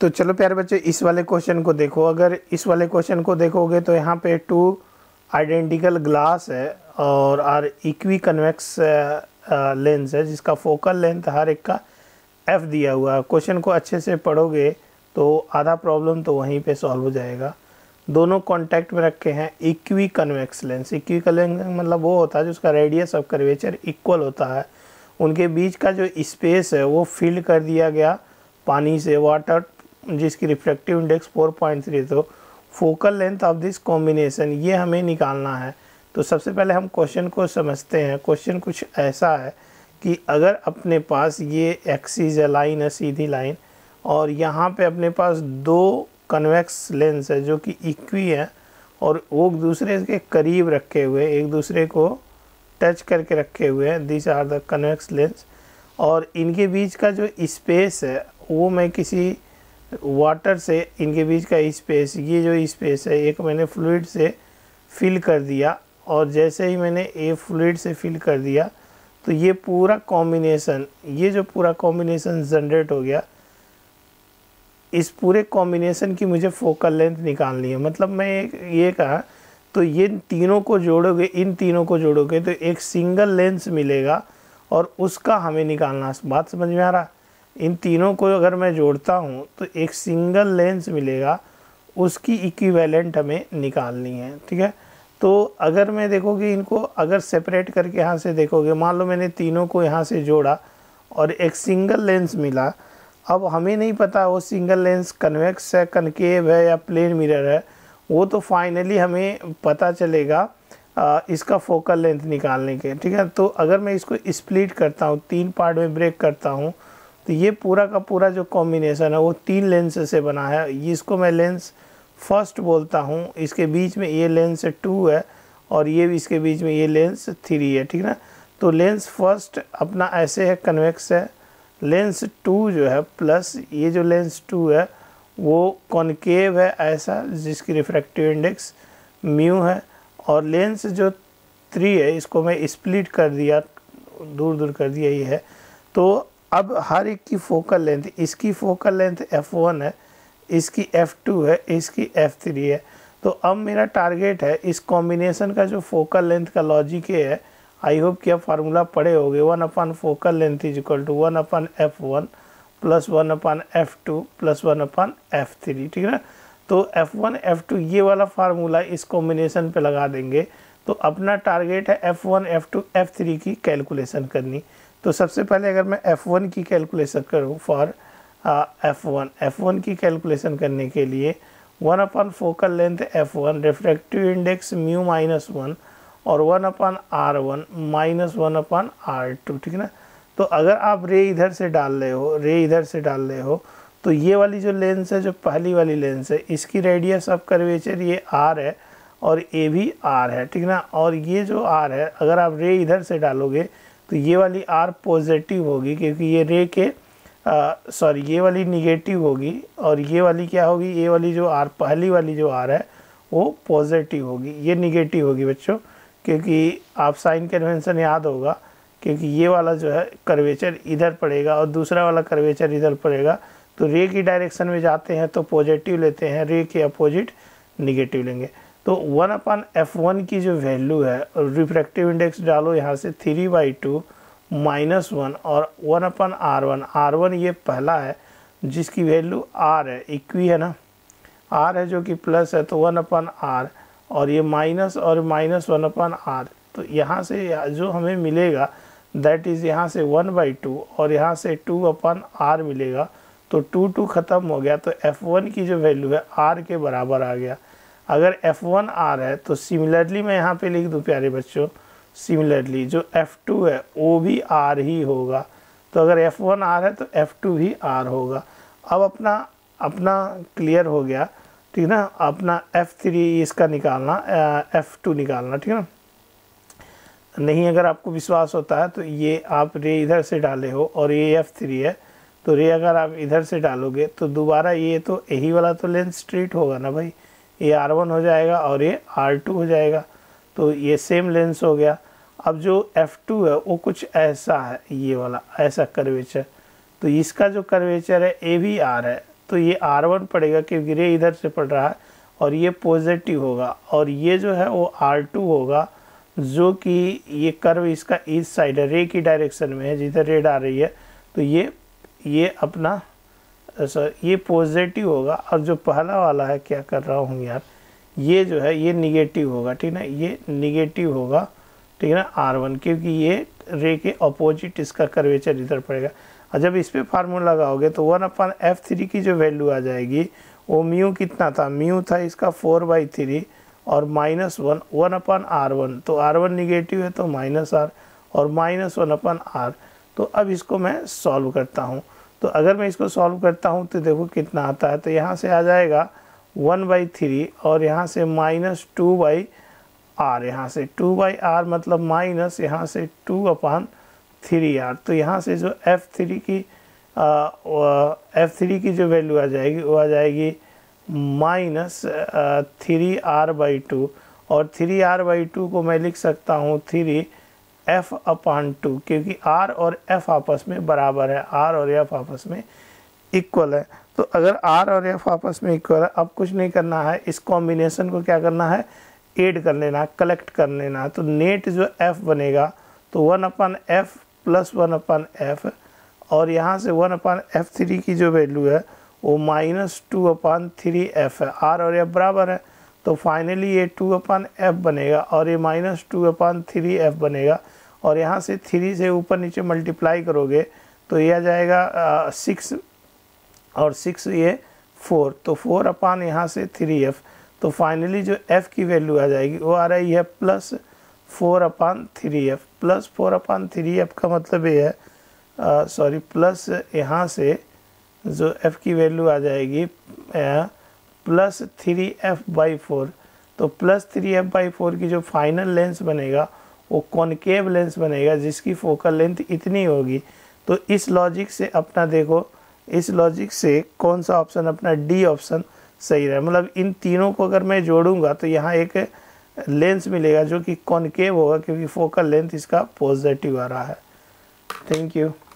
तो चलो प्यारे बच्चे इस वाले क्वेश्चन को देखो अगर इस वाले क्वेश्चन को देखोगे तो यहाँ पे टू आइडेंटिकल ग्लास है और आर इक्वी कन्वेक्स लेंस है जिसका फोकल लेंथ हर एक का एफ दिया हुआ है क्वेश्चन को अच्छे से पढ़ोगे तो आधा प्रॉब्लम तो वहीं पे सॉल्व हो जाएगा दोनों कॉन्टैक्ट में रखे हैं equiconvex lens equiconvex मतलब वो होता है उसका रेडियस ऑफ कर्वेचर इक्वल होता है उनके बीच का जो स्पेस है वो फिल कर दिया गया पानी से वाटर जिसकी रिफ्लेक्टिव इंडेक्स 4.3 तो focal length of this combination ये हमें निकालना है तो सबसे पहले हम क्वेश्चन को समझते हैं क्वेश्चन कुछ ऐसा है कि अगर अपने पास ये एक्सीज है लाइन है सीधी लाइन और यहाँ पे अपने पास दो कन्वेक्स लेंस है जो कि इक्वी है और वो दूसरे के करीब रखे हुए एक दूसरे को टच करके रखे हुए हैं this are the convex lens और इनके बीच का जो स्पेस है वो मैं किसी वाटर से इनके बीच का स्पेस ये जो स्पेस है एक मैंने फ्लूड से फिल कर दिया और जैसे ही मैंने ए फ्लूड से फिल कर दिया तो ये पूरा कॉम्बिनेसन ये जो पूरा कॉम्बिनेसन जनरेट हो गया इस पूरे कॉम्बिनेसन की मुझे फोकल लेंथ निकालनी है मतलब मैं ये कहा तो ये तीनों को जोड़ोगे इन तीनों को जोड़ोगे तो एक सिंगल लेंस मिलेगा और उसका हमें निकालना बात समझ में आ रहा इन तीनों को अगर मैं जोड़ता हूँ तो एक सिंगल लेंस मिलेगा उसकी इक्विवेलेंट हमें निकालनी है ठीक है तो अगर मैं देखोगे इनको अगर सेपरेट करके यहाँ से देखोगे मान लो मैंने तीनों को यहाँ से जोड़ा और एक सिंगल लेंस मिला अब हमें नहीं पता वो सिंगल लेंस कन्वेक्स है कनकेव है या प्लेन मिरर है वो तो फाइनली हमें पता चलेगा इसका फोकल लेंथ निकालने के ठीक है तो अगर मैं इसको स्प्लिट करता हूँ तीन पार्ट में ब्रेक करता हूँ तो ये पूरा का पूरा जो कॉम्बिनेशन है वो तीन लेंस से बना है इसको मैं लेंस फर्स्ट बोलता हूँ इसके बीच में ये लेंस टू है और ये इसके बीच में ये लेंस थ्री है ठीक ना तो लेंस फर्स्ट अपना ऐसे है कन्वेक्स है लेंस टू जो है प्लस ये जो लेंस टू है वो कॉनकेव है ऐसा जिसकी रिफ्रैक्टिव इंडेक्स म्यू है और लेंस जो थ्री है इसको मैं स्प्लिट कर दिया दूर दूर कर दिया ये है तो अब हर एक की फोकल लेंथ इसकी फोकल लेंथ एफ वन है इसकी एफ टू है इसकी एफ थ्री है तो अब मेरा टारगेट है इस कॉम्बिनेशन का जो फोकल लेंथ का लॉजिक है आई होप कि आप फार्मूला पढ़े गए one upon focal length is equal to one upon F one plus one upon F two plus one upon F three ठीक है तो एफ वन एफ टू ये वाला फार्मूला इस कॉम्बिनेशन पे लगा देंगे तो अपना टारगेट है F one F two F three की कैलकुलेशन करनी तो सबसे पहले अगर मैं F1 की कैलकुलेशन करूँ फॉर F1 F1 की कैलकुलेशन करने के लिए one upon focal length F one refractive index mu minus one और one upon R one minus one upon R two ठीक है ना तो अगर आप रे इधर से डाल रहे हो रे इधर से डाल रहे हो तो ये वाली जो लेंस है जो पहली वाली लेंस है इसकी रेडियस ऑफ कर्वेचर ये आर है और ए भी आर है ठीक ना और ये जो आर है अगर आप रे इधर से डालोगे तो ये वाली आर पॉजिटिव होगी क्योंकि ये रे के सॉरी ये वाली निगेटिव होगी और ये वाली क्या होगी ये वाली जो आर पहली वाली जो आर है वो पॉजिटिव होगी ये निगेटिव होगी बच्चों क्योंकि आप साइन कन्वेंसन याद होगा क्योंकि ये वाला जो है कर्वेचर इधर पड़ेगा और दूसरा वाला कर्वेचर इधर पड़ेगा तो रे की डायरेक्शन में जाते हैं तो पॉजिटिव लेते हैं रे के अपोजिट निगेटिव लेंगे तो वन अपन एफ वन की जो वैल्यू है रिफ्रैक्टिव इंडेक्स डालो यहाँ से three by two minus one और one upon R one R one ये पहला है जिसकी वैल्यू आर है इक्वी है ना आर है जो कि प्लस है तो वन अपन आर और ये माइनस और माइनस वन अपन आर तो यहाँ से जो हमें मिलेगा दैट इज़ यहाँ से वन बाई टू और यहाँ से टू अपन आर मिलेगा तो टू टू ख़त्म हो गया तो एफ़ वन की जो वैल्यू है आर के बराबर आ गया अगर एफ वन आ रहा है तो सिमिलरली मैं यहाँ पे लिख दूँ प्यारे बच्चों सिमिलरली जो एफ टू है वो भी आर ही होगा तो अगर एफ वन आर है तो एफ टू भी आर होगा अब अपना अपना क्लियर हो गया ठीक ना अपना एफ थ्री इसका निकालना एफ टू निकालना ठीक ना नहीं अगर आपको विश्वास होता है तो ये आप रे इधर से डाले हो और ये एफ थ्री है तो रे अगर आप इधर से डालोगे तो दोबारा ये तो यही वाला तो लेंथ स्ट्रेट होगा ना भाई ये आर वन हो जाएगा और ये आर टू हो जाएगा तो ये सेम लेंस हो गया अब जो एफ़ टू है वो कुछ ऐसा है ये वाला ऐसा करवेचर तो इसका जो करवेचर है ए भी आर है तो ये आर वन पड़ेगा क्योंकि रे इधर से पड़ रहा है और ये पॉजिटिव होगा और ये जो है वो आर टू होगा जो कि ये कर्व इसका इस साइड है रे की डायरेक्शन में है जिधर रेड आ रही है तो ये ये अपना सर ये पॉजिटिव होगा और जो पहला वाला है क्या कर रहा हूँ यार ये जो है ये निगेटिव होगा ठीक ना ये निगेटिव होगा ठीक है ना आर वन क्योंकि ये रे के अपोजिट इसका कर्वेचर इधर पड़ेगा और जब इस पर फार्मूला लगाओगे तो वन अपन एफ थ्री की जो वैल्यू आ जाएगी वो म्यू कितना था म्यू था इसका फोर बाई थ्री और minus one one upon R one तो आर वन निगेटिव है तो माइनस आर और माइनस वन अपन आर तो अब इसको मैं सॉल्व करता हूँ तो अगर मैं इसको सॉल्व करता हूँ तो देखो कितना आता है तो यहाँ से आ जाएगा वन बाई थ्री और यहाँ से माइनस टू बाई आर यहाँ से टू बाई आर मतलब माइनस यहाँ से टू अपान थ्री आर तो यहाँ से जो एफ़ थ्री की एफ़ थ्री की जो वैल्यू आ जाएगी वो आ जाएगी minus three R by two और थ्री आर बाई टू को मैं लिख सकता हूँ थ्री एफ अपान टू क्योंकि आर और एफ आपस में बराबर है आर और एफ आपस में इक्वल है तो अगर आर और एफ आपस में इक्वल है अब कुछ नहीं करना है इस कॉम्बिनेशन को क्या करना है एड कर लेना कलेक्ट कर लेना तो नेट जो एफ बनेगा तो one upon F plus one upon F और यहाँ से वन अपन एफ थ्री की जो वैल्यू है वो minus two upon three F है आर और एफ बराबर है तो फाइनली ये टू अपन एफ बनेगा और ये minus two upon three F बनेगा और यहाँ से थ्री से ऊपर नीचे मल्टीप्लाई करोगे तो ये आ जाएगा सिक्स और सिक्स ये फोर तो फोर अपान यहाँ से थ्री एफ तो फाइनली जो एफ़ की वैल्यू आ जाएगी वो आ रही है plus four upon three F plus four upon three F का मतलब ये है सॉरी प्लस यहाँ से जो एफ़ की वैल्यू आ जाएगी plus three F by four तो plus three F by four की जो फाइनल लेंस बनेगा वो कॉनकेव लेंस बनेगा जिसकी फोकल लेंथ इतनी होगी तो इस लॉजिक से अपना देखो इस लॉजिक से कौन सा ऑप्शन अपना डी ऑप्शन सही रहा मतलब इन तीनों को अगर मैं जोड़ूंगा तो यहाँ एक लेंस मिलेगा जो कि कॉनकेव होगा क्योंकि फोकल लेंथ इसका पॉजिटिव आ रहा है थैंक यू